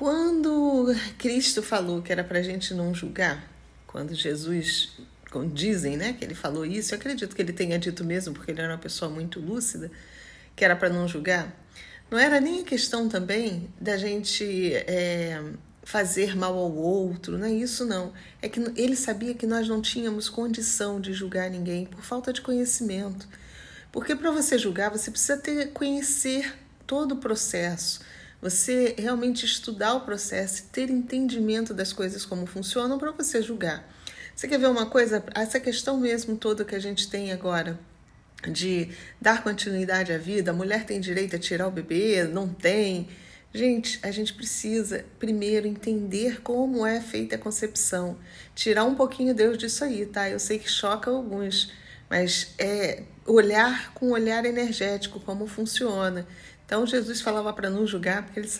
Quando Cristo falou que era para a gente não julgar, quando Jesus, quando dizem né, que ele falou isso, eu acredito que ele tenha dito mesmo, porque ele era uma pessoa muito lúcida, que era para não julgar, não era nem questão também da gente é, fazer mal ao outro, não é isso não. É que ele sabia que nós não tínhamos condição de julgar ninguém por falta de conhecimento. Porque para você julgar, você precisa ter conhecer todo o processo você realmente estudar o processo, ter entendimento das coisas como funcionam para você julgar. Você quer ver uma coisa? Essa questão mesmo toda que a gente tem agora de dar continuidade à vida, a mulher tem direito a tirar o bebê, não tem. Gente, a gente precisa primeiro entender como é feita a concepção. Tirar um pouquinho Deus disso aí, tá? Eu sei que choca alguns, mas é olhar com um olhar energético, como funciona. Então, Jesus falava para não julgar, porque ele sabe.